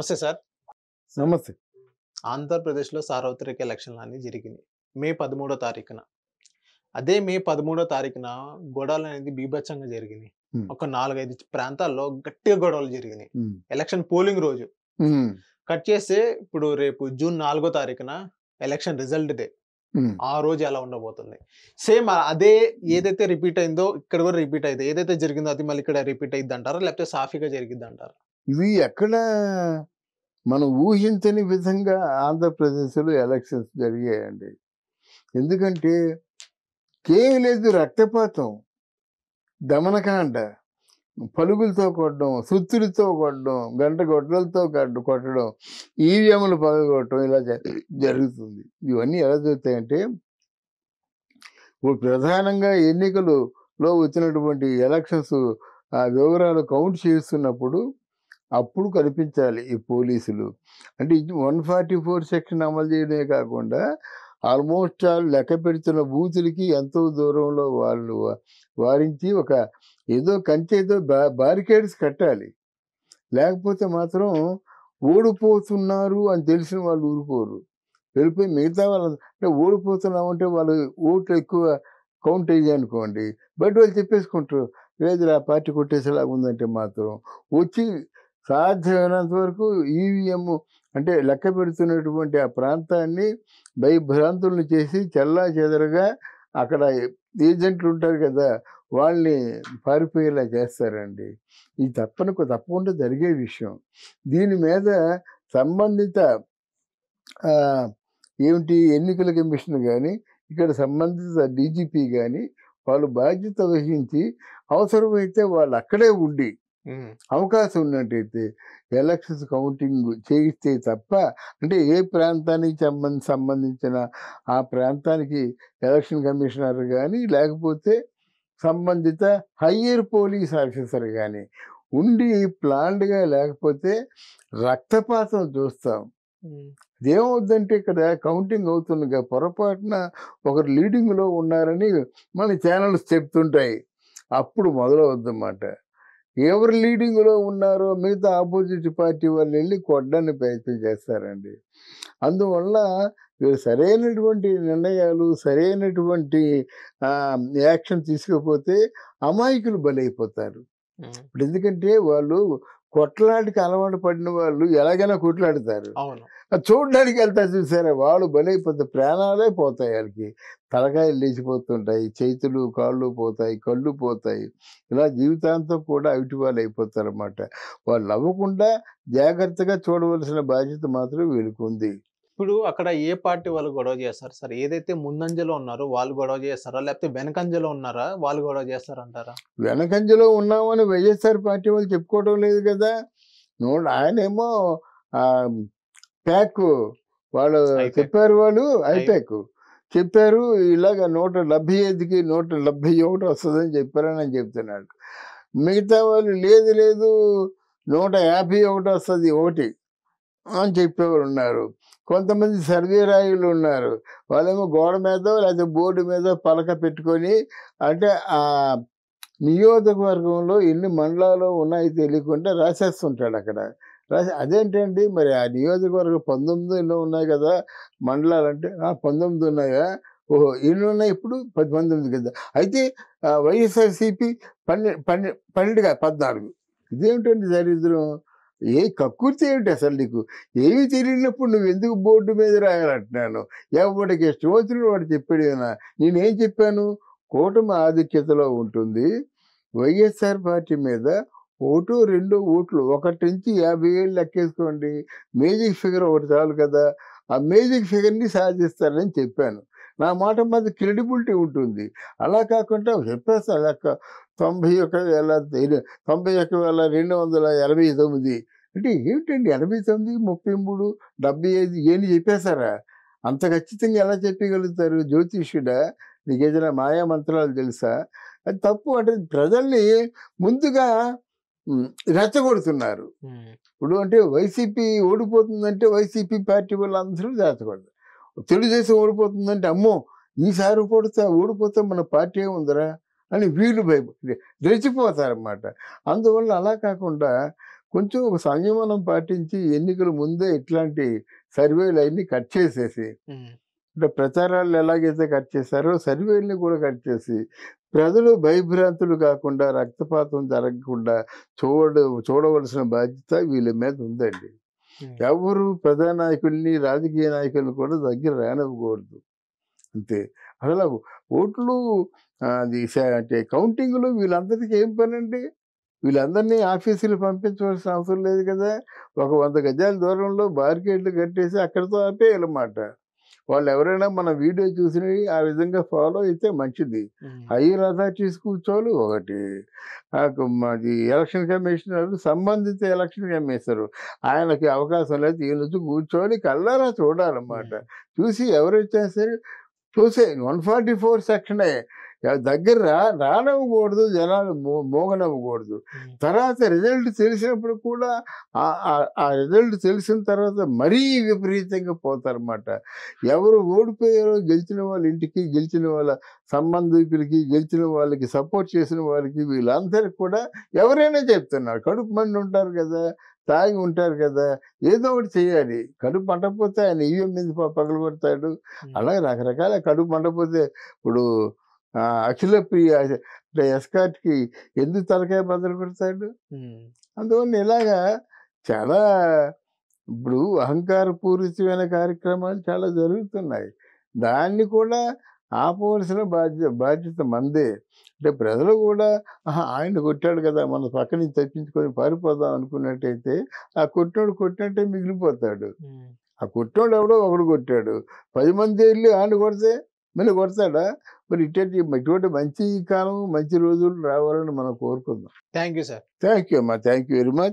నమస్తే సార్ నమస్తే ఆంధ్రప్రదేశ్లో సార్వత్రిక ఎలక్షన్లు అనేవి జరిగినాయి మే పదమూడో తారీఖున అదే మే పదమూడో తారీఖున గొడవలు అనేది బీభత్సంగా జరిగినాయి ఒక నాలుగైదు ప్రాంతాల్లో గట్టిగా గొడవలు జరిగినాయి ఎలక్షన్ పోలింగ్ రోజు కట్ చేస్తే ఇప్పుడు రేపు జూన్ నాలుగో తారీఖున ఎలక్షన్ రిజల్ట్ డే ఆ రోజు ఎలా ఉండబోతుంది సేమ్ అదే ఏదైతే రిపీట్ అయిందో ఇక్కడ కూడా రిపీట్ అయితే ఏదైతే జరిగిందో అది మళ్ళీ ఇక్కడ రిపీట్ అయింది అంటారా లేకపోతే సాఫీగా జరిగిద్ది అంటారా ఇవి ఎక్కడ మనం ఊహించని విధంగా ఆంధ్రప్రదేశ్లో ఎలక్షన్స్ జరిగాయండి ఎందుకంటే కేమి లేదు రక్తపాతం దమనకాండ పలుగులతో కొట్టడం సుత్తులతో కొట్టడం గంట గొడ్డలతో కొట్టడం ఈవీఎంలు పగలగొట్టడం ఇలా జరుగుతుంది ఇవన్నీ ఎలా జరుగుతాయంటే ఇప్పుడు ప్రధానంగా ఎన్నికలు లో వచ్చినటువంటి ఎలక్షన్స్ ఆ వివరాలు కౌంట్ చేస్తున్నప్పుడు అప్పుడు కనిపించాలి ఈ పోలీసులు అంటే వన్ ఫార్టీ ఫోర్ సెక్షన్ అమలు చేయడమే కాకుండా ఆల్మోస్ట్ ఆల్ లెక్క పెడుతున్న బూతులకి ఎంతో దూరంలో వాళ్ళు వారించి ఒక ఏదో కంచె ఏదో బా బారికేడ్స్ కట్టాలి లేకపోతే మాత్రం ఓడిపోతున్నారు అని తెలిసిన వాళ్ళు ఊరుకోరు వెళ్ళిపోయి మిగతా వాళ్ళు అంటే ఓడిపోతున్నామంటే వాళ్ళు ఓట్లు ఎక్కువ కౌంట్ అయ్యాయి అనుకోండి బయట వాళ్ళు చెప్పేసుకుంటారు లేదు ఆ పార్టీ కొట్టేసేలాగా ఉందంటే మాత్రం వచ్చి సాధ్యమైనంత వరకు ఈవీఎం e అంటే లెక్క పెడుతున్నటువంటి ఆ ప్రాంతాన్ని భయభ్రాంతులను చేసి చల్లా చెదరగా అక్కడ ఏజెంట్లు ఉంటారు కదా వాళ్ళని పారిపోయేలా చేస్తారండి ఇది తప్పని తప్పకుండా జరిగే విషయం దీని మీద సంబంధిత ఏమిటి ఎన్నికల కమిషన్ కానీ ఇక్కడ సంబంధిత డీజీపీ కానీ వాళ్ళు బాధ్యత వహించి అవసరమైతే వాళ్ళు అక్కడే ఉండి అవకాశం ఉన్నట్టయితే ఎలక్షన్స్ కౌంటింగ్ చేయిస్తే తప్ప అంటే ఏ ప్రాంతానికి సంబంధించిన ఆ ప్రాంతానికి ఎలక్షన్ కమిషనర్ కానీ లేకపోతే సంబంధిత హయ్యర్ పోలీస్ ఆఫీసర్ కానీ ఉండి ప్లాన్డ్గా లేకపోతే రక్తపాతం చూస్తాం ఏమవుద్దంటే ఇక్కడ కౌంటింగ్ అవుతుండగా పొరపాటున ఒకరు లీడింగ్లో ఉన్నారని మన ఛానల్స్ చెప్తుంటాయి అప్పుడు అన్నమాట ఎవరు లీడింగ్లో ఉన్నారో మిగతా ఆపోజిట్ పార్టీ వాళ్ళు వెళ్ళి కొట్టడానికి ప్రయత్నం చేస్తారండి అందువల్ల వీళ్ళు సరైనటువంటి నిర్ణయాలు సరైనటువంటి యాక్షన్ తీసుకపోతే అమాయకులు బలైపోతారు ఇప్పుడు ఎందుకంటే వాళ్ళు కొట్లాడికి అలవాటు పడిన వాళ్ళు ఎలాగైనా కొట్లాడతారు చూడడానికి వెళ్తా చూసారా వాళ్ళు పెద్ద ప్రాణాలే పోతాయి వాళ్ళకి తలకాయలు లేచిపోతుంటాయి చేతులు కాళ్ళు పోతాయి కళ్ళు పోతాయి ఇలా జీవితాంతం కూడా అవిటి వాళ్ళు అయిపోతారు అన్నమాట వాళ్ళు నవ్వకుండా జాగ్రత్తగా చూడవలసిన బాధ్యత మాత్రం వీళ్ళకుంది ఇప్పుడు అక్కడ ఏ పార్టీ వాళ్ళు గొడవ చేస్తారు సార్ ఏదైతే ముందంజలో ఉన్నారో వాళ్ళు గొడవ చేస్తారా లేకపోతే వెనకంజలో ఉన్నారా వాళ్ళు గొడవ చేస్తారంటారా వెనకంజలో ఉన్నామని వైఎస్ఆర్ పార్టీ వాళ్ళు చెప్పుకోవడం లేదు కదా నోడు ఆయనేమో ప్యాక్ వాళ్ళు చెప్పారు వాళ్ళు ఐప్యాక్ చెప్పారు ఇలాగ నూట డెబ్బై ఐదుకి నూట డెబ్బై ఒకటి వస్తుందని చెప్పారని చెప్తున్నాడు మిగతా వాళ్ళు లేదు లేదు నూట యాభై ఒకటి వస్తుంది ఒకటి అని చెప్పేవారు ఉన్నారు కొంతమంది సర్వే రాయులు ఉన్నారు వాళ్ళేమో గోడ మీద లేదా బోర్డు మీద పలక పెట్టుకొని అంటే ఆ నియోజకవర్గంలో ఎన్ని మండలాలు ఉన్నాయి తెలియకుండా రాసేస్తుంటాడు అక్కడ రాసి అదేంటండి మరి ఆ నియోజకవర్గం పంతొమ్మిది ఎన్నో ఉన్నాయి కదా మండలాలు అంటే పంతొమ్మిది ఉన్నాయా ఓహో ఎన్ని ఉన్నాయి ఇప్పుడు పది పంతొమ్మిది కదా అయితే వైఎస్ఆర్సీపీ పన్నె పన్నె పన్నెండుగా పద్నాలుగు ఇదేమిటండి దరిద్రం ఏ కక్కుర్తి ఏమిటి అసలు నీకు ఏమి తెలియనప్పుడు నువ్వు ఎందుకు బోర్డు మీద రాయాలంటున్నాను ఎవరికి శ్రోతులు వాడు చెప్పాడేనా నేనేం చెప్పాను కూటమి ఆధిక్యతలో ఉంటుంది వైఎస్ఆర్ పార్టీ మీద ఓటు రెండు ఓట్లు ఒకటి నుంచి యాభై ఏళ్ళు లెక్కేసుకోండి మేజిక్ ఫిగర్ ఒకటి చాలు కదా ఆ మేజిక్ ఫిగర్ని సాధిస్తారని చెప్పాను నా మాట మీద క్రెడిబిలిటీ ఉంటుంది అలా కాకుండా చెప్పేస్తా లెక్క తొంభై ఒక వేల తొంభై ఒక వేల రెండు వందల ఎనభై తొమ్మిది అంటే ఏమిటండి ఎనభై తొమ్మిది ముప్పై మూడు డెబ్బై ఐదు ఏమి చెప్పేశారా అంత ఖచ్చితంగా ఎలా చెప్పగలుగుతారు జ్యోతిష్యుడా నీకు ఏదైనా మాయా మంత్రాలు తెలుసా అది తప్పు అంటే ప్రజల్ని ముందుగా రెచ్చగొడుతున్నారు ఇప్పుడు అంటే వైసీపీ ఓడిపోతుందంటే వైసీపీ పార్టీ వాళ్ళందరూ రెచ్చగొడతారు తెలుగుదేశం ఓడిపోతుందంటే అమ్మో ఈసారి ఓడితే ఓడిపోతే మన పార్టీ ఉందిరా అని వీళ్ళు భయపడి రెచ్చిపోతారన్నమాట అందువల్ల అలా కాకుండా కొంచెం ఒక సంయమనం పాటించి ఎన్నికల ముందే ఇట్లాంటి సర్వేలు అన్ని కట్ చేసేసి అంటే ప్రచారాలు ఎలాగైతే కట్ చేశారో సర్వేల్ని కూడా కట్ చేసి ప్రజలు భయభ్రాంతులు కాకుండా రక్తపాతం జరగకుండా చూడ చూడవలసిన బాధ్యత వీళ్ళ మీద ఉందండి ఎవరు ప్రధాన నాయకుల్ని రాజకీయ నాయకులు కూడా దగ్గర రానివ్వకూడదు అంతే అసలు ఓట్లు అది అంటే కౌంటింగ్లో వీళ్ళందరికీ ఏం పని అండి వీళ్ళందరినీ ఆఫీసులు పంపించవలసిన అవసరం లేదు కదా ఒక వంద గజాల దూరంలో బార్కేట్లు కట్టేసి అక్కడితో ఆపేయాలన్నమాట వాళ్ళు ఎవరైనా మన వీడియో చూసినవి ఆ విధంగా ఫాలో అయితే మంచిది హైయర్ చూసి కూర్చోవాలి ఒకటి మాది ఎలక్షన్ కమిషనర్ సంబంధిత ఎలక్షన్ కమిషనర్ ఆయనకి అవకాశం లేదు ఈ వచ్చి కూర్చోవాలి కళ్ళారా చూడాలన్నమాట చూసి ఎవరైతే సరే చూసే వన్ ఫార్టీ ఫోర్ సెక్షన్ దగ్గర రానవ్వకూడదు జనాలు మోగనవ్వకూడదు తర్వాత రిజల్ట్ తెలిసినప్పుడు కూడా ఆ రిజల్ట్ తెలిసిన తర్వాత మరీ విపరీతంగా పోతారన్నమాట ఎవరు ఓడిపోయారో గెలిచిన వాళ్ళ ఇంటికి గెలిచిన వాళ్ళ సంబంధికులకి గెలిచిన వాళ్ళకి సపోర్ట్ చేసిన వాళ్ళకి వీళ్ళందరికీ కూడా ఎవరైనా చెప్తున్నారు కడుపు మంది ఉంటారు కదా తాగి ఉంటారు కదా ఏదో ఒకటి చేయాలి కడుపు పండకపోతే ఆయన ఈవీఎం మీద పడతాడు అలాగే రకరకాల కడుపు పండకపోతే ఇప్పుడు అఖిల ప్రియ ఎస్కాట్కి ఎందుకు తలకాయ బదులు పెడతాడు అందువల్ల ఇలాగా చాలా ఇప్పుడు అహంకారపూరితమైన కార్యక్రమాలు చాలా జరుగుతున్నాయి దాన్ని కూడా ఆపవలసిన బాధ్యత బాధ్యత మందే అంటే ప్రజలు కూడా ఆయన కొట్టాడు కదా మన పక్క నుంచి తప్పించుకొని పారిపోదాం అనుకున్నట్టయితే ఆ కొట్టినోడు కొట్టినట్టే మిగిలిపోతాడు ఆ కొట్టినోడు ఎవడో ఒకడు కొట్టాడు పది మంది వెళ్ళి ఆయన కొడితే మళ్ళీ కొడతాడా మరి ఇటువంటి ఇటువంటి మంచి కాలం మంచి రోజులు రావాలని మనం కోరుకుందాం thank you sir thank you అమ్మా థ్యాంక్ యూ వెరీ మచ్